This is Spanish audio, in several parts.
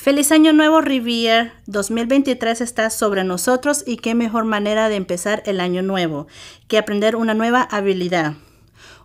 Feliz Año Nuevo Rivier 2023 está sobre nosotros y qué mejor manera de empezar el año nuevo que aprender una nueva habilidad.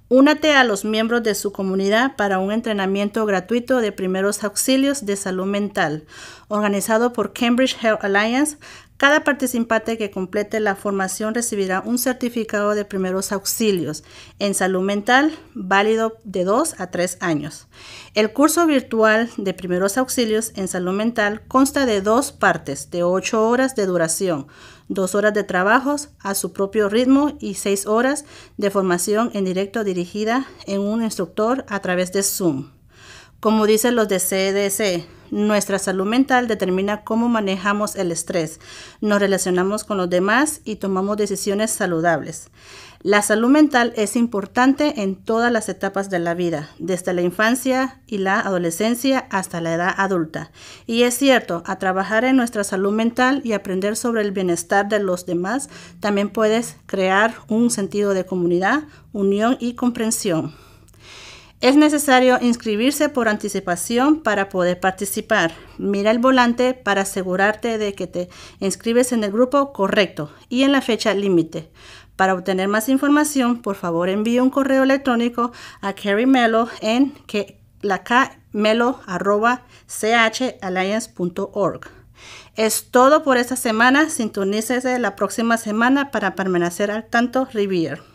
Únate a los miembros de su comunidad para un entrenamiento gratuito de primeros auxilios de salud mental organizado por Cambridge Health Alliance cada participante que complete la formación recibirá un certificado de primeros auxilios en salud mental válido de 2 a 3 años. El curso virtual de primeros auxilios en salud mental consta de dos partes de 8 horas de duración, 2 horas de trabajos a su propio ritmo y 6 horas de formación en directo dirigida en un instructor a través de Zoom. Como dicen los de CDC, nuestra salud mental determina cómo manejamos el estrés, nos relacionamos con los demás y tomamos decisiones saludables. La salud mental es importante en todas las etapas de la vida, desde la infancia y la adolescencia hasta la edad adulta. Y es cierto, a trabajar en nuestra salud mental y aprender sobre el bienestar de los demás, también puedes crear un sentido de comunidad, unión y comprensión. Es necesario inscribirse por anticipación para poder participar. Mira el volante para asegurarte de que te inscribes en el grupo correcto y en la fecha límite. Para obtener más información, por favor envíe un correo electrónico a Carrie Melo en que, la @challiance.org. Es todo por esta semana. Sintonícese la próxima semana para permanecer al tanto Rivier.